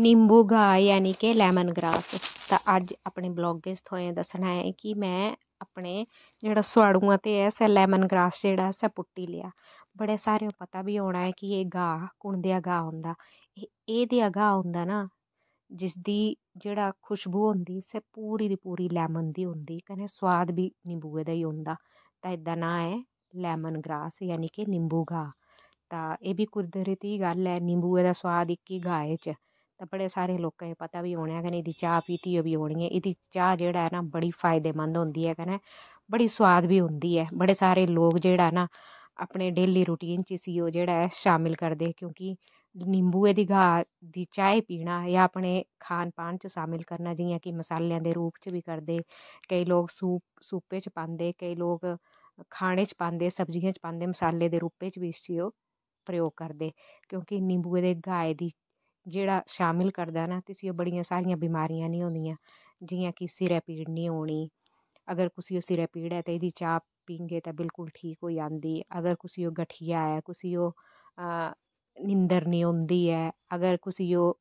ਨਿੰਬੂ ਗਾ ਯਾਨੀ ਕਿ ਲੈਮਨ ਗ੍ਰਾਸ ਤਾਂ ਅੱਜ ਆਪਣੇ ਬਲੌਗ ਵਿੱਚ ਤੁਹਾਨੂੰ ਦੱਸਣਾ ਹੈ ਕਿ ਮੈਂ ਆਪਣੇ ਜਿਹੜਾ ਸਵਾੜੂਆਂ ਤੇ ਐ ਸੈ ਲੈਮਨ ਗ੍ਰਾਸ ਜਿਹੜਾ ਸੈ ਪੁੱਟੀ ਲਿਆ ਬੜੇ ਸਾਰੇ ਪਤਾ ਵੀ ਹੋਣਾ ਹੈ ਕਿ ਇਹ ਗਾ ਕੁੰਦਿਆ ਗਾਹ ਹੁੰਦਾ ਇਹ ਦੇ ਅਗਾ ਹੁੰਦਾ ਨਾ ਜਿਸ ਦੀ ਜਿਹੜਾ ਖੁਸ਼ਬੂ ਹੁੰਦੀ ਸੈ ਪੂਰੀ ਦੀ ਪੂਰੀ ਲੈਮਨ ਦੀ ਹੁੰਦੀ ਕਹਿੰਦੇ ਸਵਾਦ ਵੀ ਨਿੰਬੂ ਦਾ ਹੀ ਹੁੰਦਾ ਤਾਂ ਇਦਾਂ ਨਾ ਹੈ ਲੈਮਨ ਗ੍ਰਾਸ ਯਾਨੀ ਕਿ ਨਿੰਬੂ ਗਾ ਤਾਂ ਇਹ ਵੀ ਕੁਦਰਤੀ ਗੱਲ ਹੈ ਨਿੰਬੂ ਦਾ ਸਵਾਦ ਇੱਕ ਹੀ ਗਾਏ 'ਚ ਤਾਂ ਬੜੇ ਸਾਰੇ ਲੋਕਾਂ ਨੂੰ ਪਤਾ ਵੀ ਹੋਣਾ ਕਿ ਇਹਦੀ ਚਾਹ ਪੀਤੀ ਹੋ ਵੀ ਹੋਣੀ ਹੈ ਇਹਦੀ ਚਾਹ ਜਿਹੜਾ ਹੈ ਨਾ ਬੜੀ ਫਾਇਦੇਮੰਦ ਹੁੰਦੀ ਹੈ ਕਹਿੰਦਾ ਬੜੀ ਸਵਾਦ ਵੀ ਹੁੰਦੀ ਹੈ ਬੜੇ ਸਾਰੇ ਲੋਕ ਜਿਹੜਾ ਨਾ ਆਪਣੇ ਡੇਲੀ ਰੁਟੀਨ 'ਚ ਸੀ ਉਹ ਜਿਹੜਾ ਹੈ ਸ਼ਾਮਿਲ ਕਰਦੇ ਕਿਉਂਕਿ ਨਿੰਬੂ ਇਹਦੀ ਘਾ ਦੀ ਚਾਹ ਪੀਣਾ ਜਾਂ ਆਪਣੇ ਖਾਣ ਪਾਣ 'ਚ ਸ਼ਾਮਿਲ ਕਰਨਾ ਜਿਵੇਂ ਕਿ ਮਸਾਲਿਆਂ ਦੇ ਰੂਪ 'ਚ ਵੀ ਕਰਦੇ ਕਈ ਲੋਕ ਸੂਪ ਸੂਪੇ 'ਚ ਪਾਉਂਦੇ ਕਈ ਲੋਕ ਖਾਣੇ 'ਚ ਪਾਉਂਦੇ ਸਬਜ਼ੀਆਂ 'ਚ ਪਾਉਂਦੇ ਮਸਾਲੇ ਦੇ ਰੂਪੇ 'ਚ ਵੀ ਇਸ ਚੀਜ਼ ਨੂੰ ਪ੍ਰਯੋਗ ਕਰਦੇ ਕਿਉਂਕਿ ਨਿੰਬੂ ਦੇ ਘਾ ਦੀ ਜਿਹੜਾ ਸ਼ਾਮਿਲ ਕਰਦਾ ਨਾ ਤੁਸੀਂ ਉਹ ਬੜੀਆਂ ਸਾਰੀਆਂ ਬਿਮਾਰੀਆਂ ਨਹੀਂ ਹੁੰਦੀਆਂ ਜਿਵੇਂ ਕਿ ਸਿਰੇ ਪੀੜ ਨਹੀਂ ਹੋਣੀ ਅਗਰ ਤੁਸੀਂ ਉਹ ਸਿਰੇ ਪੀੜ ਹੈ ਤਾਂ ਇਹਦੀ ਚਾਹ ਪੀਂਗੇ ਤਾਂ ਬਿਲਕੁਲ ਠੀਕ ਹੋ ਜਾਂਦੀ ਅਗਰ ਤੁਸੀਂ ਉਹ ਗਠੀਆ ਹੈ ਤੁਸੀਂ ਉਹ ਨਿੰਦਰ ਨਹੀਂ ਹੁੰਦੀ ਹੈ ਅਗਰ ਤੁਸੀਂ ਉਹ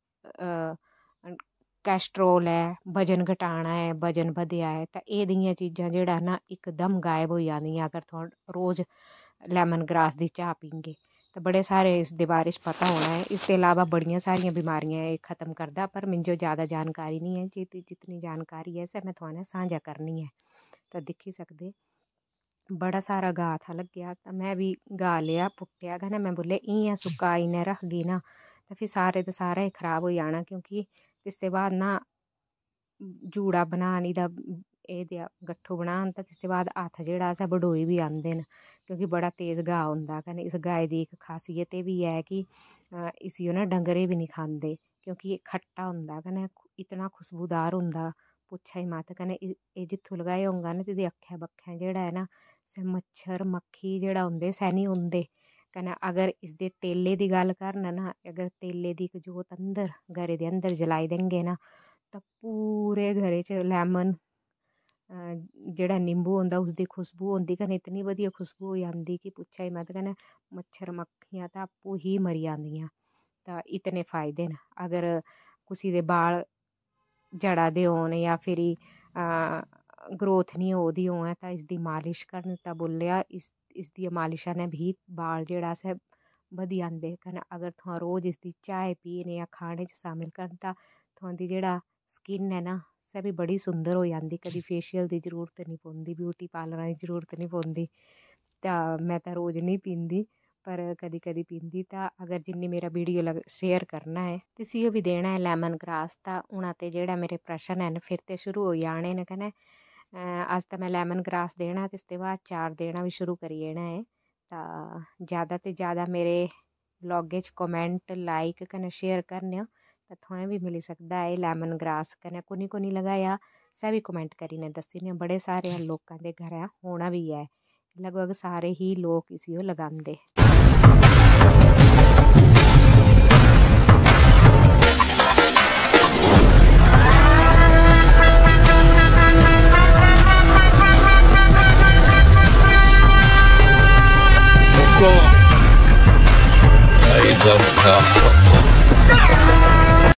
ਕੈਸਟਰੋਲ ਹੈ ਵਜਨ ਘਟਾਣਾ ਹੈ ਵਜਨ ਵਧਿਆ ਹੈ ਤਾਂ ਇਹ ਦੀਆਂ ਚੀਜ਼ਾਂ ਜਿਹੜਾ ਨਾ ਇੱਕਦਮ ਗਾਇਬ ਹੋ ਜਾਂਦੀਆਂ ਅਗਰ ਤੁਸੀਂ ਰੋਜ਼ ਲੈਮਨ ਗ੍ਰਾਸ ਦੀ ਚਾਹ ਪੀਂਗੇ ਤਾਂ ਬੜੇ ਸਾਰੇ ਇਸ ਦੇ ਬਾਰੇ ਪਤਾ ਹੋਣਾ ਹੈ ਇਸ ਤੋਂ ਇਲਾਵਾ ਬੜੀਆਂ ਸਾਰੀਆਂ ਬਿਮਾਰੀਆਂ ਇਹ ਖਤਮ ਕਰਦਾ ਪਰ ਮੈਨੂੰ ਜ਼ਿਆਦਾ ਜਾਣਕਾਰੀ ਨਹੀਂ ਹੈ ਜਿਤਨੀ ਜਿਤਨੀ ਜਾਣਕਾਰੀ ਹੈ ਸਭ ਮੈਂ ਤੁਹਾਨੂੰ ਸਾਂਝਾ ਕਰਨੀ ਹੈ ਤਾਂ ਦੇਖੀ ਸਕਦੇ ਬੜਾ ਸਾਰਾ ਗਾ ਥਾ ਲੱਗਿਆ ਤਾਂ ਮੈਂ ਵੀ ਗਾ ਲਿਆ ਪੁੱਟਿਆ ਗਾ ਨਾ ਮੈਂ ਬੋਲੇ ਇਹ ਸੁੱਕਾ ਨਾ ਰੱਖ ਗਈ ਨਾ ਤਾਂ ਫਿਰ ਸਾਰੇ ਦਾ ਸਾਰਾ ਹੀ ਖਰਾਬ ਹੋ ਜਾਣਾ ਕਿਉਂਕਿ ਇਸ ਤੋਂ ਬਾਅਦ ਨਾ ਜੂੜਾ ਬਣਾਉਣ ਦਾ ਇਹ ਦਿਆ ਗੱਠੂ ਬਣਾਉਣ ਤਾਂ ਇਸ ਤੋਂ ਬਾਅਦ ਹੱਥ ਜਿਹੜਾ ਸਾ ਬਡੋਈ ਵੀ ਆਉਂਦੇ ਨੇ ਕਿਉਂਕਿ ਬੜਾ ਤੇਜ਼ ਗਾ ਹੁੰਦਾ ਕਹਿੰਦੇ ਇਸ ਗਾਏ ਦੀ ਇੱਕ ਖਾਸੀਅਤ ਇਹ ਵੀ ਹੈ ਕਿ ਇਸੀ ਨਾ ਡੰਗਰੇ ਵੀ ਨਹੀਂ ਖਾਂਦੇ ਕਿਉਂਕਿ ਇਹ ਖੱਟਾ ਹੁੰਦਾ ਕਹਿੰਦੇ ਇਤਨਾ ਖੁਸ਼ਬੂਦਾਰ ਹੁੰਦਾ ਪੁੱਛਾਈ ਮਾਤਾ ਕਹਿੰਦੇ ਇਹ ਜਿੱਥੋਂ ਲਗਾਏ ਹੋਂਗਾ ਨਾ ਤੇ ਅੱਖਾਂ ਬੱਖਾਂ ਜਿਹੜਾ ਹੈ ਨਾ ਸੇ ਮੱਛਰ ਮੱਖੀ ਜਿਹੜਾ ਹੁੰਦੇ ਨਹੀਂ ਹੁੰਦੇ ਕਹਿੰਦਾ ਅਗਰ ਇਸ ਦੇ ਤੇਲੇ ਦੀ ਗੱਲ ਕਰਨ ਨਾ ਅਗਰ ਤੇਲੇ ਦੀ ਇੱਕ ਜੋਤ ਅੰਦਰ ਘਰੇ ਦੇ ਅੰਦਰ ਜਲਾਈ ਦੇਂਗੇ ਨਾ ਤਾਂ ਪੂਰੇ ਘਰੇ 'ਚ ਲੈਮਨ ਜਿਹੜਾ ਨਿੰਬੂ ਹੁੰਦਾ ਉਸ ਦੀ ਖੁਸ਼ਬੂ ਆਉਂਦੀ ਕਹਿੰਦੇ ਇਤਨੀ ਵਧੀਆ ਖੁਸ਼ਬੂ ਹੋ ਜਾਂਦੀ ਕਿ ਪੁੱਛਿਆ ਹੀ ਮਤ ਕਹਿੰਦਾ ਮੱਛਰ ਮੱਖੀਆਂ ਤਾਂ ਆਪੋ ਹੀ ਮਰ ਜਾਂਦੀਆਂ ਤਾਂ ਇਤਨੇ ਫਾਇਦੇ ਨੇ ਅਗਰ ਕਿਸੇ ਦੇ ਵਾਲ ਜੜਾ ਦੇ ਹੋਣ ਜਾਂ ਫਿਰ ਹੀ ਗਰੋਥ ਨਹੀਂ ਉਹਦੀ ਹੋਇਆ ਤਾਂ ਇਸ ਦੀ ਮਾਲਿਸ਼ ਕਰਨ ਤਾਂ ਬੋਲਿਆ ਇਸ ਇਸ ਦੀ ਮਾਲਿਸ਼ਾਂ ਨੇ ਵੀ ਵਾਲ ਜਿਹੜਾ ਸਭ ਵਧੀਆਂ ਦੇ ਕਹਿੰਦੇ ਅਗਰ ਤੁਹਾਨੂੰ ਰੋਜ਼ ਇਸ ਦੀ ਚਾਹ ਪੀਣੇ ਜਾਂ ਖਾਣੇ 'ਚ ਸ਼ਾਮਿਲ ਕਰਨ ਤਾਂ ਤੁਹਾਡੀ ਜਿਹੜਾ ਸਕਿਨ ਹੈ ਨਾ ਸਾ ਵੀ ਬੜੀ ਸੁੰਦਰ ਹੋ ਜਾਂਦੀ ਕਦੀ ਫੇਸ਼ੀਅਲ ਦੀ ਜ਼ਰੂਰਤ ਨਹੀਂ ਪੈਂਦੀ ਬਿਊਟੀ ਪਾਰਲਰਾਂ ਦੀ ਜ਼ਰੂਰਤ ਨਹੀਂ ਪੈਂਦੀ ਤਾਂ ਮੈਂ ਤਾਂ ਰੋਜ਼ ਨਹੀਂ ਪੀਂਦੀ ਪਰ ਕਦੀ ਕਦੀ ਪੀਂਦੀ ਤਾਂ ਅਗਰ ਜਿੰਨੀ ਮੇਰਾ ਵੀਡੀਓ ਲਗ ਸ਼ੇਅਰ ਕਰਨਾ ਹੈ ਤੁਸੀਂ ਉਹ ਵੀ ਦੇਣਾ ਹੈ ਲੈਮਨ ਗ੍ਰਾਸ ਤਾਂ ਉਹਨਾਂ ਤੇ ਜਿਹੜਾ ਮੇਰੇ ਪ੍ਰਸ਼ਨ ਹਨ ਫਿਰ ਤੇ ਸ਼ੁਰੂ ਹੋ ਜਾਣੇ ਨੇ ਕਹਿੰਦੇ ਅੱਜ ਤਾਂ ਮੈਂ ਲੈਮਨ ਗ੍ਰਾਸ ਦੇਣਾ ਤੇ ਇਸ ਤੇ ਬਾਅਦ ਚਾਰ ਦੇਣਾ ਵੀ ਸ਼ੁਰੂ ਕਰੀ ਜਾਣਾ ਹੈ ਤਾਂ ਜ਼ਿਆਦਾ ਤੇ ਜ਼ਿਆਦਾ ਮੇਰੇ ਲੌਗੇਜ ਕਮੈਂਟ ਲਾਈਕ ਕਨੇ ਸ਼ੇਅਰ ਕਰਨਿਓ त भी बी मिली सकदा ऐ लैमन ग्रास कन्नै कु'नें कु'नें लगाया असें भी कमेंट कर दस्सी ओड़ेओ बड़े सारे हम्म। लोकें दे घरें होना भी है लगभग सारे ही लोग इसी ओह् लगांदे Aí, então,